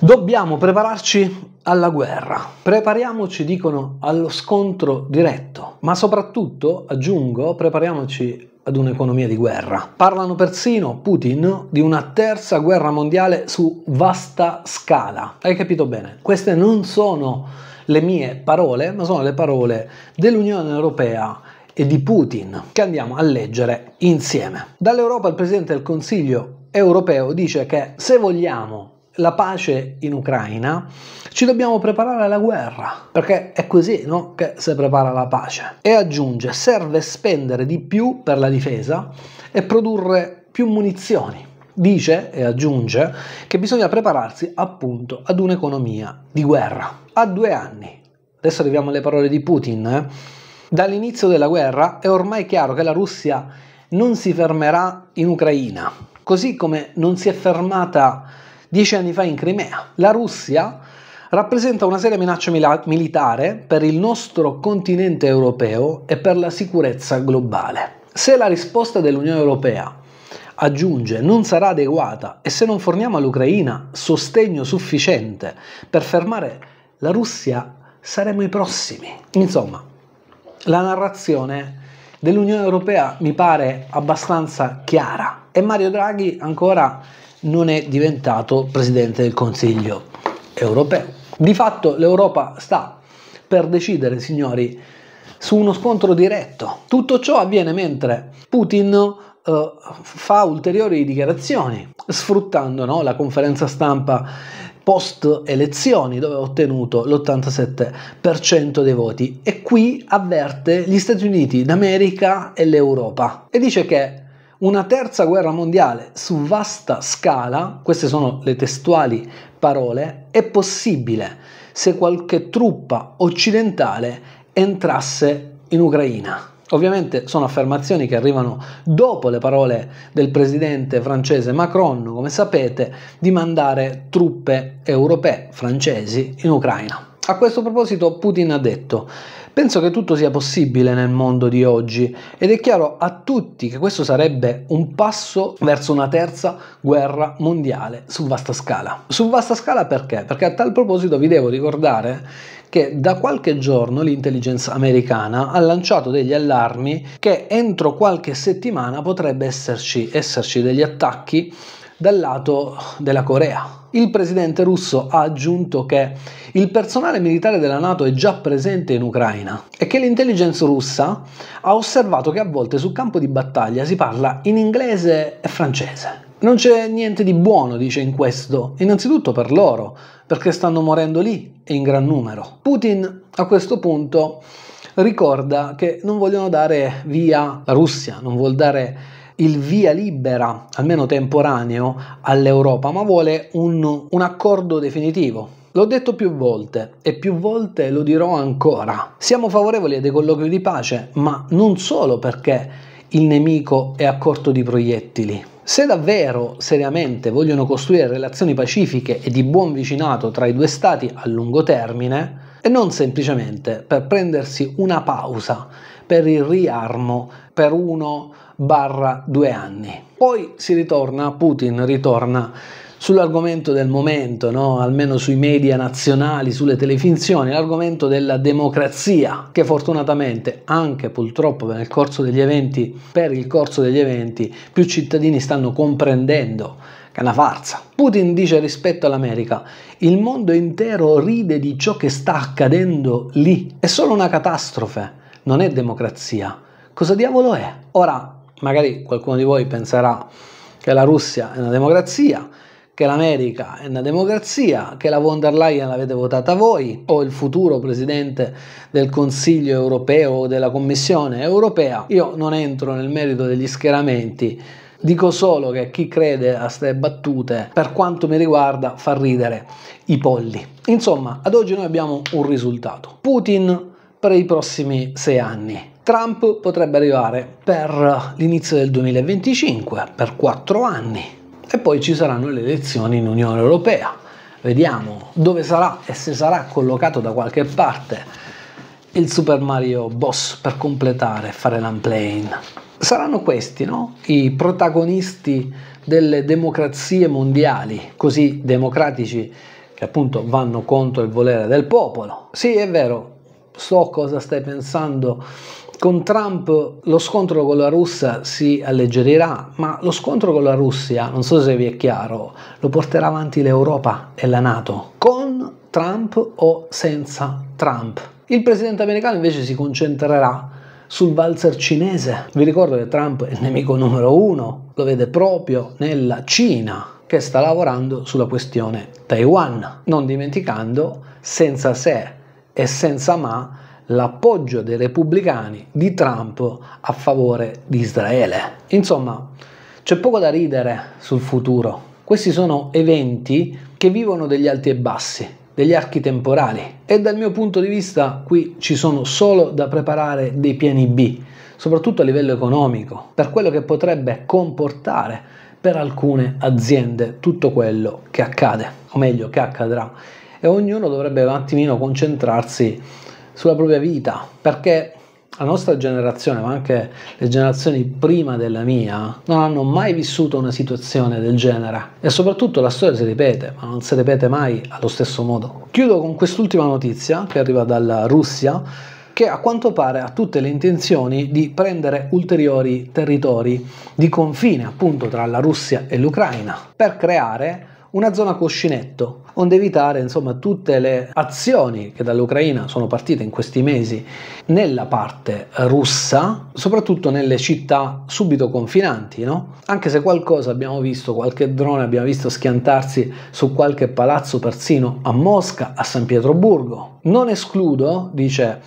Dobbiamo prepararci alla guerra, prepariamoci, dicono, allo scontro diretto, ma soprattutto, aggiungo, prepariamoci ad un'economia di guerra. Parlano persino Putin di una terza guerra mondiale su vasta scala. Hai capito bene? Queste non sono le mie parole, ma sono le parole dell'Unione Europea e di Putin che andiamo a leggere insieme. Dall'Europa il Presidente del Consiglio europeo dice che se vogliamo la pace in Ucraina, ci dobbiamo preparare alla guerra, perché è così no? che si prepara la pace. E aggiunge, serve spendere di più per la difesa e produrre più munizioni. Dice e aggiunge che bisogna prepararsi appunto ad un'economia di guerra. A due anni, adesso arriviamo alle parole di Putin, eh? dall'inizio della guerra è ormai chiaro che la Russia non si fermerà in Ucraina, così come non si è fermata Dieci anni fa in Crimea, la Russia rappresenta una seria minaccia militare per il nostro continente europeo e per la sicurezza globale. Se la risposta dell'Unione Europea aggiunge non sarà adeguata e se non forniamo all'Ucraina sostegno sufficiente per fermare la Russia saremo i prossimi. Insomma, la narrazione dell'Unione Europea mi pare abbastanza chiara e Mario Draghi ancora non è diventato Presidente del Consiglio europeo. Di fatto l'Europa sta per decidere, signori, su uno scontro diretto. Tutto ciò avviene mentre Putin eh, fa ulteriori dichiarazioni, sfruttando no, la conferenza stampa post elezioni dove ha ottenuto l'87% dei voti e qui avverte gli Stati Uniti d'America e l'Europa e dice che una terza guerra mondiale su vasta scala, queste sono le testuali parole, è possibile se qualche truppa occidentale entrasse in Ucraina. Ovviamente sono affermazioni che arrivano dopo le parole del presidente francese Macron, come sapete, di mandare truppe europee francesi in Ucraina. A questo proposito Putin ha detto Penso che tutto sia possibile nel mondo di oggi ed è chiaro a tutti che questo sarebbe un passo verso una terza guerra mondiale su vasta scala. Su vasta scala perché? Perché a tal proposito vi devo ricordare che da qualche giorno l'intelligence americana ha lanciato degli allarmi che entro qualche settimana potrebbe esserci, esserci degli attacchi dal lato della Corea. Il presidente russo ha aggiunto che il personale militare della Nato è già presente in Ucraina e che l'intelligence russa ha osservato che a volte sul campo di battaglia si parla in inglese e francese. Non c'è niente di buono, dice in questo, innanzitutto per loro, perché stanno morendo lì e in gran numero. Putin a questo punto ricorda che non vogliono dare via la Russia, non vuol dare il via libera, almeno temporaneo, all'Europa, ma vuole un, un accordo definitivo. L'ho detto più volte e più volte lo dirò ancora. Siamo favorevoli a dei colloqui di pace, ma non solo perché il nemico è a corto di proiettili. Se davvero seriamente vogliono costruire relazioni pacifiche e di buon vicinato tra i due stati a lungo termine, e non semplicemente per prendersi una pausa per il riarmo per uno barra due anni. Poi si ritorna, Putin ritorna sull'argomento del momento, no? almeno sui media nazionali, sulle telefinzioni, l'argomento della democrazia, che fortunatamente anche purtroppo nel corso degli eventi, per il corso degli eventi, più cittadini stanno comprendendo che è una farsa. Putin dice rispetto all'America, il mondo intero ride di ciò che sta accadendo lì, è solo una catastrofe non è democrazia. Cosa diavolo è? Ora, magari qualcuno di voi penserà che la Russia è una democrazia, che l'America è una democrazia, che la von der Leyen l'avete votata voi, o il futuro presidente del Consiglio europeo o della Commissione europea. Io non entro nel merito degli schieramenti, dico solo che chi crede a ste battute, per quanto mi riguarda, fa ridere i polli. Insomma, ad oggi noi abbiamo un risultato. Putin per i prossimi sei anni. Trump potrebbe arrivare per l'inizio del 2025, per quattro anni, e poi ci saranno le elezioni in Unione Europea. Vediamo dove sarà e se sarà collocato da qualche parte il Super Mario Boss per completare, fare l'unplane. Saranno questi, no? I protagonisti delle democrazie mondiali, così democratici che appunto vanno contro il volere del popolo. Sì, è vero, so cosa stai pensando. Con Trump lo scontro con la Russia si alleggerirà, ma lo scontro con la Russia, non so se vi è chiaro, lo porterà avanti l'Europa e la Nato, con Trump o senza Trump. Il presidente americano invece si concentrerà sul valzer cinese. Vi ricordo che Trump è il nemico numero uno, lo vede proprio nella Cina che sta lavorando sulla questione Taiwan, non dimenticando senza sé e senza ma l'appoggio dei repubblicani di Trump a favore di Israele. Insomma, c'è poco da ridere sul futuro. Questi sono eventi che vivono degli alti e bassi, degli archi temporali e dal mio punto di vista qui ci sono solo da preparare dei piani B, soprattutto a livello economico, per quello che potrebbe comportare per alcune aziende tutto quello che accade, o meglio che accadrà e ognuno dovrebbe un attimino concentrarsi sulla propria vita, perché la nostra generazione, ma anche le generazioni prima della mia, non hanno mai vissuto una situazione del genere e soprattutto la storia si ripete, ma non si ripete mai allo stesso modo. Chiudo con quest'ultima notizia che arriva dalla Russia, che a quanto pare ha tutte le intenzioni di prendere ulteriori territori di confine appunto tra la Russia e l'Ucraina per creare una zona cuscinetto, onde evitare insomma, tutte le azioni che dall'Ucraina sono partite in questi mesi nella parte russa, soprattutto nelle città subito confinanti, no? anche se qualcosa abbiamo visto, qualche drone abbiamo visto schiantarsi su qualche palazzo persino a Mosca, a San Pietroburgo. Non escludo, dice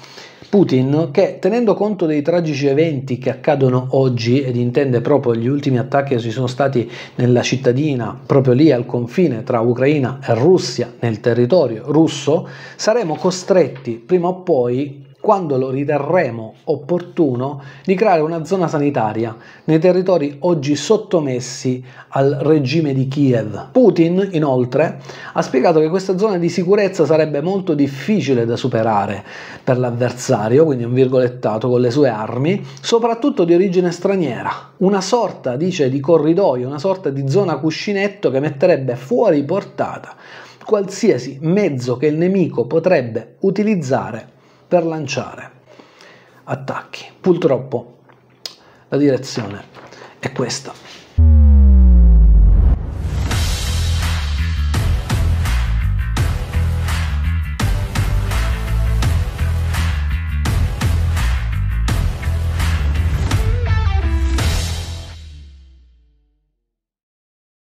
Putin che, tenendo conto dei tragici eventi che accadono oggi, ed intende proprio gli ultimi attacchi che ci sono stati nella cittadina, proprio lì al confine tra Ucraina e Russia, nel territorio russo, saremo costretti prima o poi quando lo riterremo opportuno, di creare una zona sanitaria nei territori oggi sottomessi al regime di Kiev. Putin, inoltre, ha spiegato che questa zona di sicurezza sarebbe molto difficile da superare per l'avversario, quindi un virgolettato con le sue armi, soprattutto di origine straniera. Una sorta, dice, di corridoio, una sorta di zona cuscinetto che metterebbe fuori portata qualsiasi mezzo che il nemico potrebbe utilizzare per lanciare attacchi. Purtroppo la direzione è questa.